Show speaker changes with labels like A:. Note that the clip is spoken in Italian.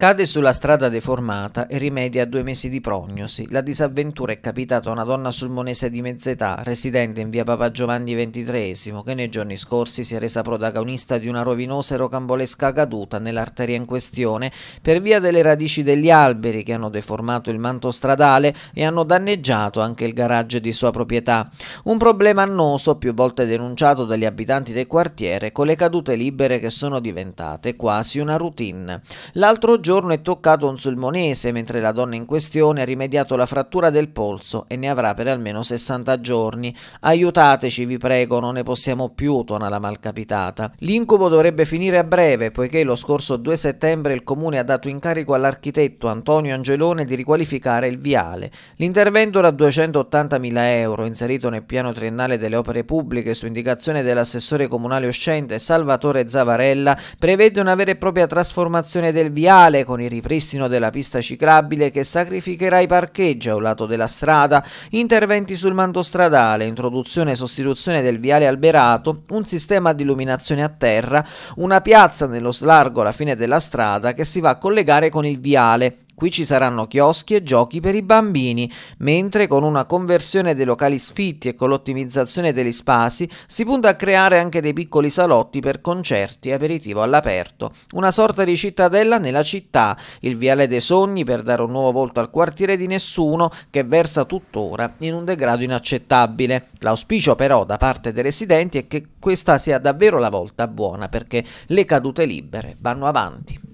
A: Cade sulla strada deformata e rimedia a due mesi di prognosi. La disavventura è capitata a una donna sulmonese di mezz'età, residente in via Papa Giovanni XXIII, che nei giorni scorsi si è resa protagonista di una rovinosa e rocambolesca caduta nell'arteria in questione per via delle radici degli alberi che hanno deformato il manto stradale e hanno danneggiato anche il garage di sua proprietà. Un problema annoso, più volte denunciato dagli abitanti del quartiere, con le cadute libere che sono diventate quasi una routine. L'altro giorno giorno è toccato un sulmonese, mentre la donna in questione ha rimediato la frattura del polso e ne avrà per almeno 60 giorni. Aiutateci, vi prego, non ne possiamo più, tona la malcapitata. L'incubo dovrebbe finire a breve, poiché lo scorso 2 settembre il comune ha dato incarico all'architetto Antonio Angelone di riqualificare il viale. L'intervento era 280.000 euro, inserito nel piano triennale delle opere pubbliche su indicazione dell'assessore comunale uscente Salvatore Zavarella, prevede una vera e propria trasformazione del viale locale con il ripristino della pista ciclabile che sacrificherà i parcheggi a un lato della strada, interventi sul manto stradale, introduzione e sostituzione del viale alberato, un sistema di illuminazione a terra, una piazza nello slargo alla fine della strada che si va a collegare con il viale, Qui ci saranno chioschi e giochi per i bambini, mentre con una conversione dei locali sfitti e con l'ottimizzazione degli spazi si punta a creare anche dei piccoli salotti per concerti e aperitivo all'aperto. Una sorta di cittadella nella città, il Viale dei Sogni per dare un nuovo volto al quartiere di nessuno che versa tuttora in un degrado inaccettabile. L'auspicio però da parte dei residenti è che questa sia davvero la volta buona perché le cadute libere vanno avanti.